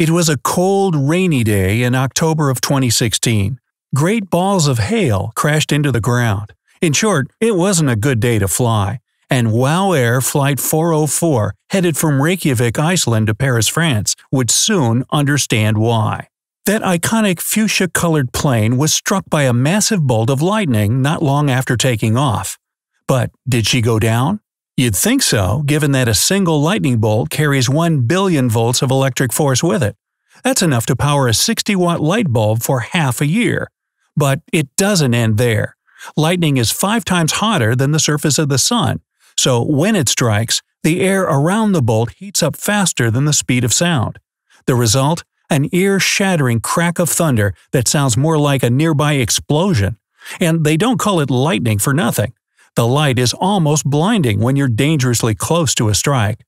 It was a cold, rainy day in October of 2016. Great balls of hail crashed into the ground. In short, it wasn't a good day to fly, and WOW Air Flight 404, headed from Reykjavik, Iceland to Paris, France, would soon understand why. That iconic fuchsia colored plane was struck by a massive bolt of lightning not long after taking off. But did she go down? You'd think so, given that a single lightning bolt carries 1 billion volts of electric force with it. That's enough to power a 60 watt light bulb for half a year. But it doesn't end there. Lightning is five times hotter than the surface of the sun, so when it strikes, the air around the bolt heats up faster than the speed of sound. The result? An ear shattering crack of thunder that sounds more like a nearby explosion. And they don't call it lightning for nothing. The light is almost blinding when you're dangerously close to a strike.